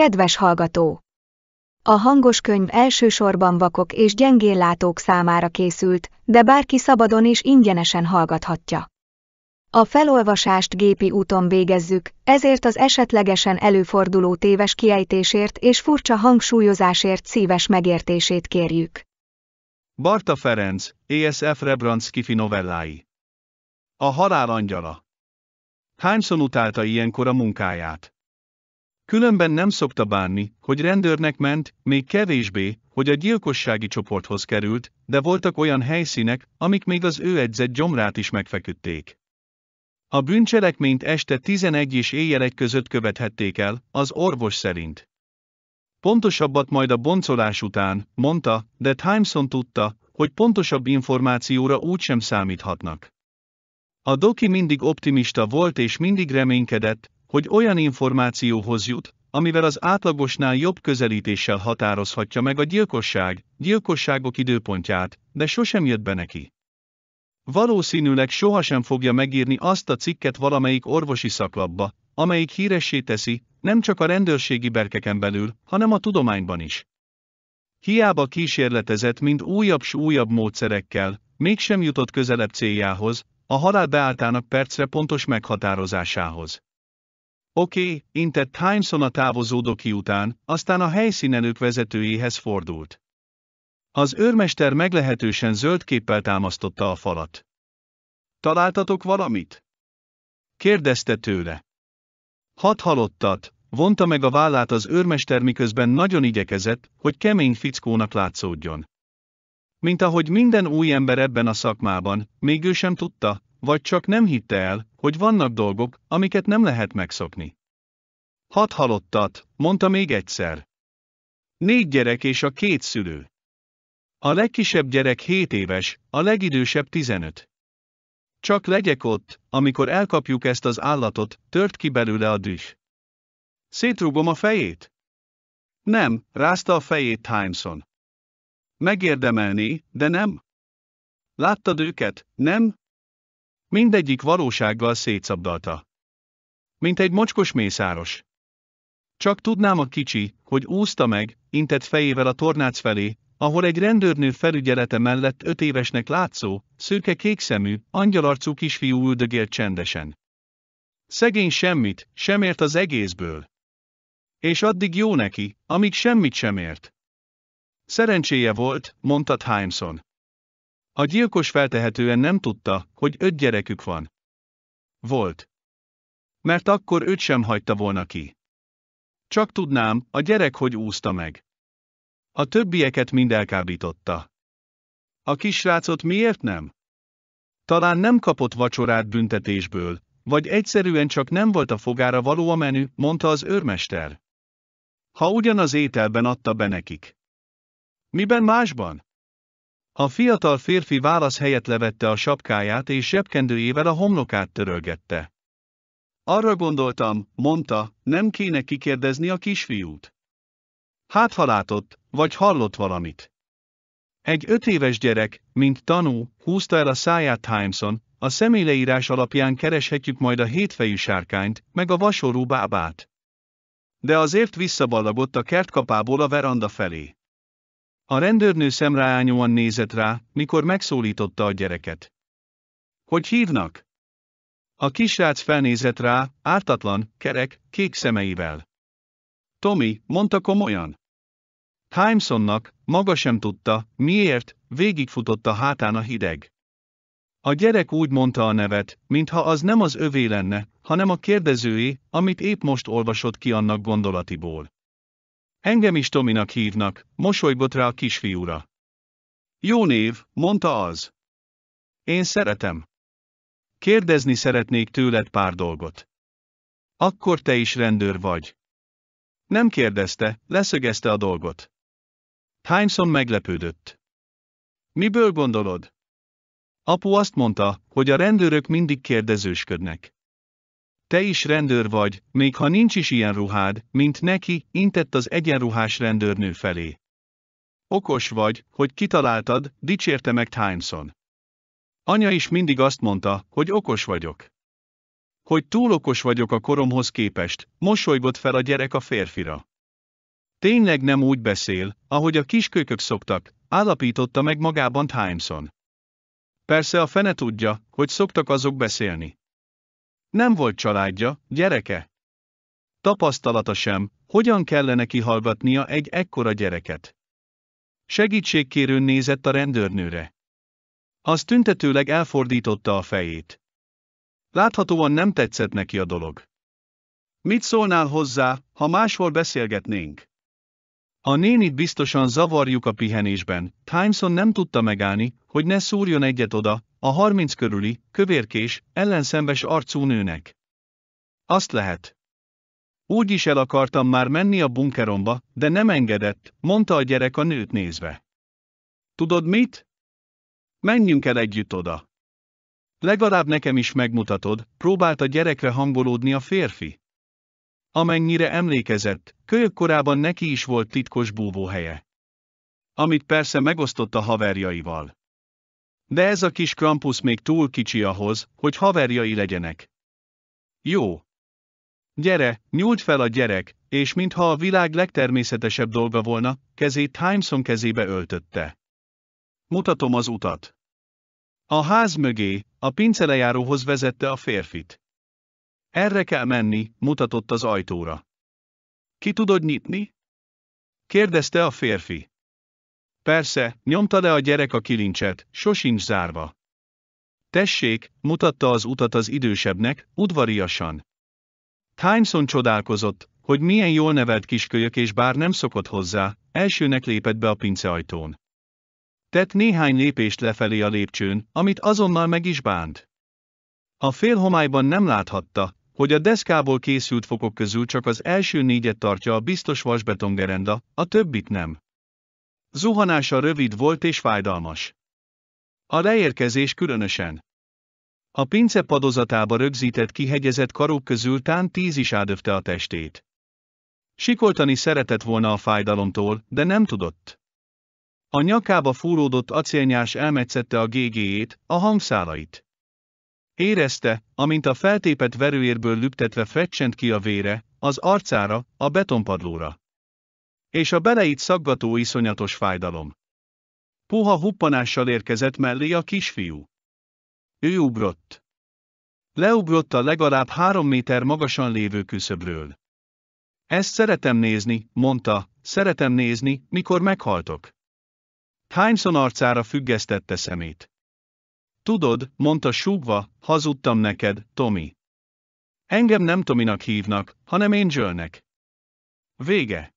Kedves hallgató! A hangos könyv elsősorban vakok és gyengén látók számára készült, de bárki szabadon és ingyenesen hallgathatja. A felolvasást gépi úton végezzük, ezért az esetlegesen előforduló téves kiejtésért és furcsa hangsúlyozásért szíves megértését kérjük. Barta Ferenc, ESF Rebrandt novellái A halál angyala Hányszon utálta ilyenkor a munkáját? Különben nem szokta bánni, hogy rendőrnek ment, még kevésbé, hogy a gyilkossági csoporthoz került, de voltak olyan helyszínek, amik még az ő edzett gyomrát is megfeküdték. A bűncselekményt este 11 és éjjel egy között követhették el, az orvos szerint. Pontosabbat majd a boncolás után, mondta, de Timeson tudta, hogy pontosabb információra úgysem számíthatnak. A doki mindig optimista volt és mindig reménykedett, hogy olyan információhoz jut, amivel az átlagosnál jobb közelítéssel határozhatja meg a gyilkosság, gyilkosságok időpontját, de sosem jött be neki. Valószínűleg sohasem fogja megírni azt a cikket valamelyik orvosi szaklapba, amelyik híressé teszi, nem csak a rendőrségi berkeken belül, hanem a tudományban is. Hiába kísérletezett mind újabb s újabb módszerekkel, mégsem jutott közelebb céljához, a halál beáltának percre pontos meghatározásához. Oké, okay, intett Heinzon a távozó doki után, aztán a helyszínen ők vezetőjéhez fordult. Az őrmester meglehetősen zöld képpel támasztotta a falat. Találtatok valamit? Kérdezte tőle. Hat halottat, vonta meg a vállát az őrmester miközben nagyon igyekezett, hogy kemény fickónak látszódjon. Mint ahogy minden új ember ebben a szakmában, még ő sem tudta, vagy csak nem hitte el, hogy vannak dolgok, amiket nem lehet megszokni. Hat halottat, mondta még egyszer. Négy gyerek és a két szülő. A legkisebb gyerek 7 éves, a legidősebb 15. Csak legyek ott, amikor elkapjuk ezt az állatot, tört ki belőle a düh. Szétrúgom a fejét? Nem, rázta a fejét Timeson. Megérdemelni, de nem. Láttad őket, nem? Mindegyik valósággal szétszabdalta. Mint egy mocskos mészáros. Csak tudnám a kicsi, hogy úszta meg, intett fejével a tornác felé, ahol egy rendőrnő felügyelete mellett öt évesnek látszó, szürke kékszemű, angyalarcú kisfiú üldögélt csendesen. Szegény semmit, sem ért az egészből. És addig jó neki, amíg semmit sem ért. Szerencséje volt, mondta Timeson. A gyilkos feltehetően nem tudta, hogy öt gyerekük van. Volt. Mert akkor őt sem hagyta volna ki. Csak tudnám, a gyerek hogy úszta meg. A többieket mind elkábította. A kisrácot miért nem? Talán nem kapott vacsorát büntetésből, vagy egyszerűen csak nem volt a fogára való a menü, mondta az őrmester. Ha ugyanaz ételben adta be nekik. Miben másban? A fiatal férfi válasz helyett levette a sapkáját és zsebkendőjével a homlokát törölgette. Arra gondoltam, mondta, nem kéne kikérdezni a kisfiút. Hát ha látott, vagy hallott valamit. Egy öt éves gyerek, mint tanú, húzta el a száját Timeson, a személyleírás alapján kereshetjük majd a hétfejű sárkányt, meg a vasorú bábát. De azért visszaballagott a kertkapából a veranda felé. A rendőrnő szemrányúan nézett rá, mikor megszólította a gyereket. Hogy hívnak? A kisrác felnézett rá, ártatlan, kerek, kék szemeivel. Tommy, mondta komolyan. Himesonnak, maga sem tudta, miért, végigfutott a hátán a hideg. A gyerek úgy mondta a nevet, mintha az nem az övé lenne, hanem a kérdezőé, amit épp most olvasott ki annak gondolatiból. Engem is Tominak hívnak, mosolygott rá a kisfiúra. Jó név, mondta az. Én szeretem. Kérdezni szeretnék tőled pár dolgot. Akkor te is rendőr vagy. Nem kérdezte, leszögezte a dolgot. Hányszon meglepődött. Miből gondolod? Apu azt mondta, hogy a rendőrök mindig kérdezősködnek te is rendőr vagy, még ha nincs is ilyen ruhád, mint neki, intett az egyenruhás rendőrnő felé. Okos vagy, hogy kitaláltad, dicsérte meg Timeson. Anya is mindig azt mondta, hogy okos vagyok. Hogy túl okos vagyok a koromhoz képest, mosolygott fel a gyerek a férfira. Tényleg nem úgy beszél, ahogy a kiskölykök szoktak, állapította meg magában Timeson. Persze a fene tudja, hogy szoktak azok beszélni. Nem volt családja, gyereke. Tapasztalata sem, hogyan kellene kihallgatnia egy ekkora gyereket. Segítségkérőn nézett a rendőrnőre. Az tüntetőleg elfordította a fejét. Láthatóan nem tetszett neki a dolog. Mit szólnál hozzá, ha máshol beszélgetnénk? A nénit biztosan zavarjuk a pihenésben, Timeson nem tudta megállni, hogy ne szúrjon egyet oda, a 30 körüli, kövérkés, ellenszembes arcú nőnek. Azt lehet. Úgy is el akartam már menni a bunkeromba, de nem engedett, mondta a gyerek a nőt nézve. Tudod mit? Menjünk el együtt oda. Legalább nekem is megmutatod, próbált a gyerekre hangolódni a férfi. Amennyire emlékezett, kölyök korában neki is volt titkos búvóhelye. Amit persze megosztott a haverjaival. De ez a kis Krampus még túl kicsi ahhoz, hogy haverjai legyenek. Jó. Gyere, nyújt fel a gyerek, és mintha a világ legtermészetesebb dolga volna, kezét Timeson kezébe öltötte. Mutatom az utat. A ház mögé, a pincelejáróhoz vezette a férfit. Erre kell menni, mutatott az ajtóra. Ki tudod nyitni? kérdezte a férfi. Persze, nyomta le a gyerek a kilincset, sosincs zárva. Tessék, mutatta az utat az idősebbnek, udvariasan. Hányszon csodálkozott, hogy milyen jól nevelt kiskölyök és bár nem szokott hozzá, elsőnek lépett be a pinceajtón. Tett néhány lépést lefelé a lépcsőn, amit azonnal meg is bánt. A homályban nem láthatta, hogy a deszkából készült fokok közül csak az első négyet tartja a biztos vasbetongerenda, a többit nem. Zuhanása rövid volt és fájdalmas. A leérkezés különösen. A pince padozatába rögzített kihegyezett karok közül tán tíz is ádöfte a testét. Sikoltani szeretett volna a fájdalomtól, de nem tudott. A nyakába fúródott acélnyás elmetszette a gégéjét, a hangszálait. Érezte, amint a feltépet verőérből lüptetve fecsent ki a vére, az arcára, a betonpadlóra. És a beleit szaggató iszonyatos fájdalom. Puha huppanással érkezett mellé a kisfiú. Ő ugrott. Leugrott a legalább három méter magasan lévő küszöbről. Ezt szeretem nézni, mondta, szeretem nézni, mikor meghaltok. Hányszon arcára függesztette szemét. Tudod, mondta súgva, hazudtam neked, Tommy. Engem nem Tominak hívnak, hanem Angelnek. Vége.